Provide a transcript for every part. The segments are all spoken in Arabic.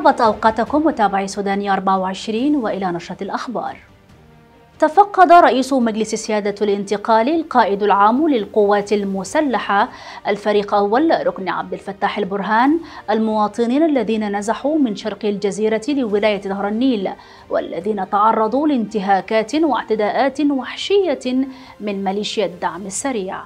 طابت أوقاتكم متابعي سوداني 24 وإلى نشرة الأخبار تفقد رئيس مجلس سيادة الانتقال القائد العام للقوات المسلحة الفريق أول ركن عبد الفتاح البرهان المواطنين الذين نزحوا من شرق الجزيرة لولاية نهر النيل والذين تعرضوا لانتهاكات واعتداءات وحشية من ميليشيا الدعم السريع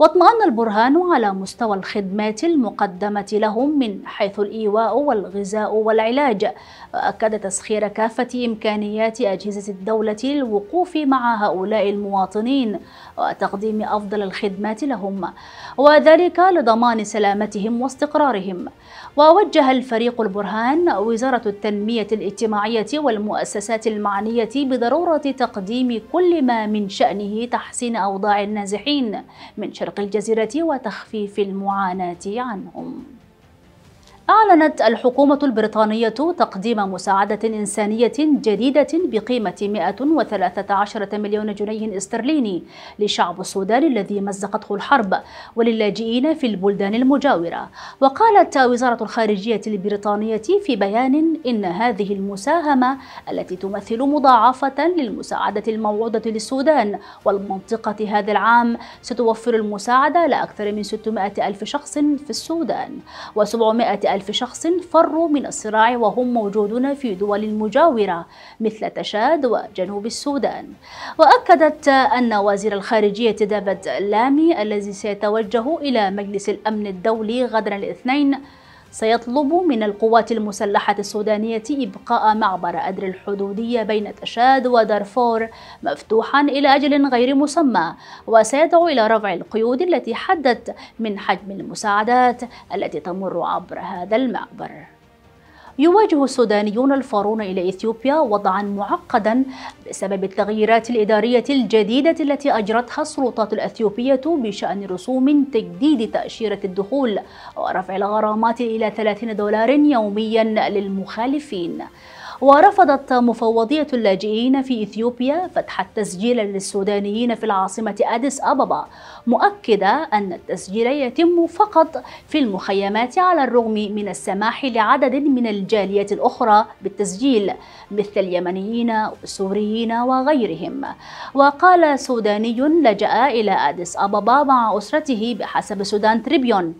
واطمأن البرهان على مستوى الخدمات المقدمة لهم من حيث الإيواء والغذاء والعلاج وأكد تسخير كافة إمكانيات أجهزة الدولة للوقوف مع هؤلاء المواطنين وتقديم أفضل الخدمات لهم وذلك لضمان سلامتهم واستقرارهم ووجه الفريق البرهان وزارة التنمية الاجتماعية والمؤسسات المعنية بضرورة تقديم كل ما من شأنه تحسين أوضاع النازحين من شرق شرق الجزيرة وتخفيف المعاناة عنهم أعلنت الحكومة البريطانية تقديم مساعدة إنسانية جديدة بقيمة 113 مليون جنيه استرليني لشعب السودان الذي مزقته الحرب وللاجئين في البلدان المجاورة وقالت وزارة الخارجية البريطانية في بيان إن هذه المساهمة التي تمثل مضاعفة للمساعدة الموعودة للسودان والمنطقة هذا العام ستوفر المساعدة لأكثر من 600 ألف شخص في السودان و700 ألف ألف شخص فروا من الصراع وهم موجودون في دول مجاورة مثل تشاد وجنوب السودان وأكدت أن وزير الخارجية دافيد لامي الذي سيتوجه إلى مجلس الأمن الدولي غدر الاثنين سيطلب من القوات المسلحة السودانية إبقاء معبر أدر الحدودية بين تشاد ودارفور مفتوحا إلى أجل غير مسمى وسيدعو إلى رفع القيود التي حدت من حجم المساعدات التي تمر عبر هذا المعبر يواجه السودانيون الفارون إلى إثيوبيا وضعا معقدا بسبب التغييرات الإدارية الجديدة التي أجرتها السلطات الأثيوبية بشأن رسوم تجديد تأشيرة الدخول ورفع الغرامات إلى 30 دولار يوميا للمخالفين ورفضت مفوضية اللاجئين في إثيوبيا فتح التسجيل للسودانيين في العاصمة أديس أبابا مؤكدة أن التسجيل يتم فقط في المخيمات على الرغم من السماح لعدد من الجاليات الأخرى بالتسجيل مثل اليمنيين والسوريين وغيرهم وقال سوداني لجأ إلى أديس أبابا مع أسرته بحسب سودان تريبيون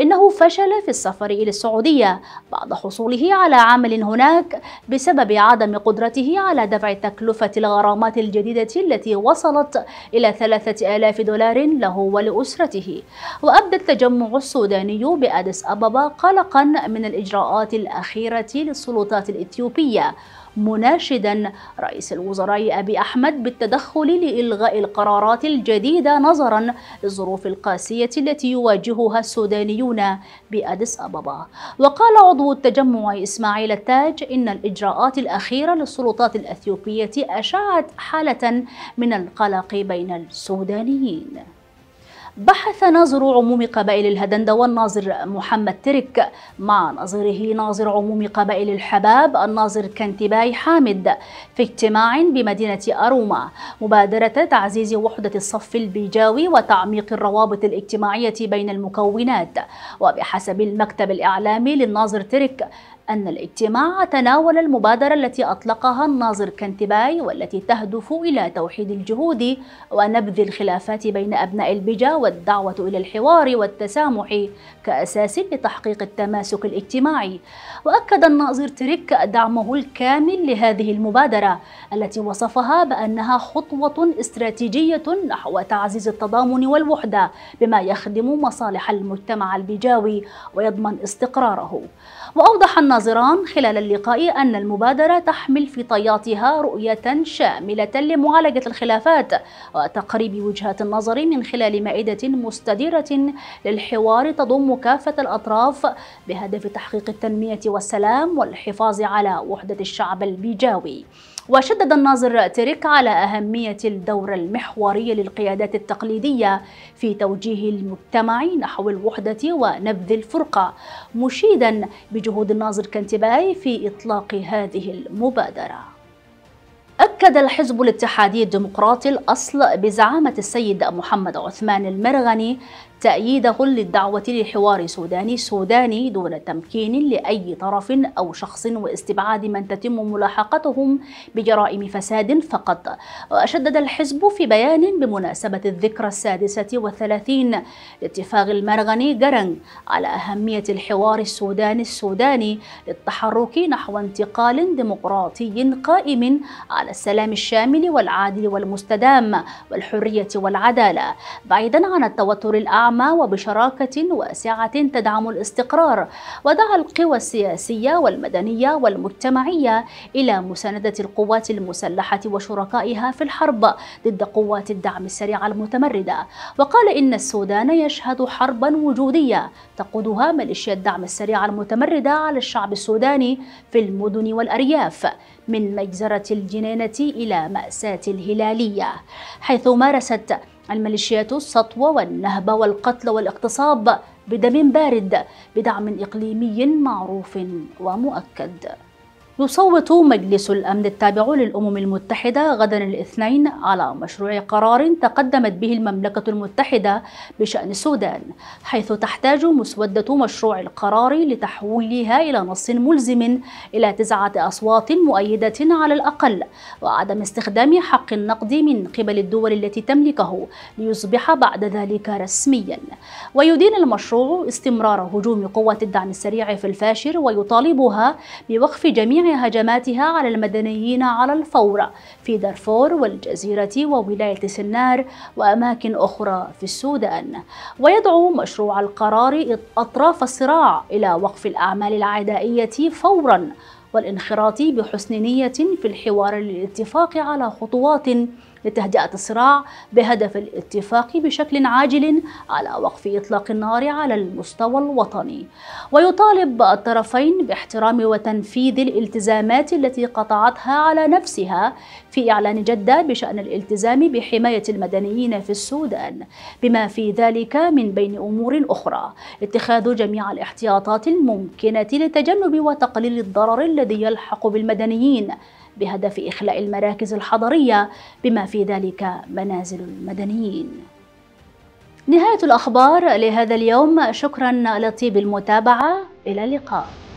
إنه فشل في السفر إلى السعودية بعد حصوله على عمل هناك بسبب عدم قدرته على دفع تكلفة الغرامات الجديدة التي وصلت إلى 3000 دولار له ولأسرته وأبدى التجمع السوداني بأديس أبابا قلقا من الإجراءات الأخيرة للسلطات الإثيوبية مناشدا رئيس الوزراء أبي أحمد بالتدخل لإلغاء القرارات الجديدة نظرا للظروف القاسية التي يواجهها السودانيون بأديس أبابا وقال عضو التجمع إسماعيل التاج إن الإجراءات الأخيرة للسلطات الأثيوبية أشاعت حالة من القلق بين السودانيين بحث ناظر عموم قبائل الهدندة والناظر محمد ترك مع ناظره ناظر عموم قبائل الحباب الناظر كنتباي حامد في اجتماع بمدينة أروما مبادرة تعزيز وحدة الصف البيجاوي وتعميق الروابط الاجتماعية بين المكونات وبحسب المكتب الإعلامي للناظر ترك أن الاجتماع تناول المبادرة التي أطلقها الناظر كنتباي والتي تهدف إلى توحيد الجهود ونبذ الخلافات بين أبناء البجا والدعوة إلى الحوار والتسامح كأساس لتحقيق التماسك الاجتماعي وأكد الناظر تريك دعمه الكامل لهذه المبادرة التي وصفها بأنها خطوة استراتيجية نحو تعزيز التضامن والوحدة بما يخدم مصالح المجتمع البجاوي ويضمن استقراره وأوضح الناظران خلال اللقاء أن المبادرة تحمل في طياتها رؤية شاملة لمعالجة الخلافات وتقريب وجهات النظر من خلال مائدة مستديرة للحوار تضم كافة الأطراف بهدف تحقيق التنمية والسلام والحفاظ على وحدة الشعب البيجاوي وشدد الناظر تريك على أهمية الدور المحوري للقيادات التقليدية في توجيه المجتمع نحو الوحدة ونبذ الفرقة مشيدا بجهود الناظر كانتباي في إطلاق هذه المبادرة أكد الحزب الاتحادي الديمقراطي الأصل بزعامة السيد محمد عثمان المرغني تأييده للدعوة لحوار سوداني سوداني دون تمكين لأي طرف أو شخص واستبعاد من تتم ملاحقتهم بجرائم فساد فقط وشدد الحزب في بيان بمناسبة الذكرى السادسة والثلاثين لاتفاق المرغني جرنج على أهمية الحوار السوداني السوداني للتحرك نحو انتقال ديمقراطي قائم على السلام الشامل والعادل والمستدام والحرية والعدالة بعيدا عن التوتر الأعلى عامة وبشراكة واسعة تدعم الاستقرار ودعا القوى السياسية والمدنية والمجتمعية إلى مساندة القوات المسلحة وشركائها في الحرب ضد قوات الدعم السريع المتمردة وقال إن السودان يشهد حربا وجودية تقودها ميليشيا الدعم السريع المتمردة على الشعب السوداني في المدن والأرياف من مجزرة الجنينة إلى مأساة الهلالية حيث مارست الميليشيات السطو والنهب والقتل والاغتصاب بدم بارد بدعم إقليمي معروف ومؤكد يصوت مجلس الأمن التابع للأمم المتحدة غدا الاثنين على مشروع قرار تقدمت به المملكة المتحدة بشأن السودان حيث تحتاج مسودة مشروع القرار لتحويلها إلى نص ملزم إلى تسعة أصوات مؤيدة على الأقل وعدم استخدام حق النقد من قبل الدول التي تملكه ليصبح بعد ذلك رسميا ويدين المشروع استمرار هجوم قوة الدعم السريع في الفاشر ويطالبها بوقف جميع هجماتها على المدنيين على الفور في دارفور والجزيرة وولاية سنار وأماكن أخرى في السودان ويدعو مشروع القرار أطراف الصراع إلى وقف الأعمال العدائية فوراً والانخراط بحسن نية في الحوار للاتفاق على خطوات لتهدئة الصراع بهدف الاتفاق بشكل عاجل على وقف إطلاق النار على المستوى الوطني ويطالب الطرفين باحترام وتنفيذ الالتزامات التي قطعتها على نفسها في إعلان جدة بشأن الالتزام بحماية المدنيين في السودان بما في ذلك من بين أمور أخرى اتخاذ جميع الاحتياطات الممكنة لتجنب وتقليل الضرر الذي يلحق بالمدنيين بهدف إخلاء المراكز الحضرية بما في ذلك منازل المدنيين نهاية الأخبار لهذا اليوم شكرا لطيب المتابعة إلى اللقاء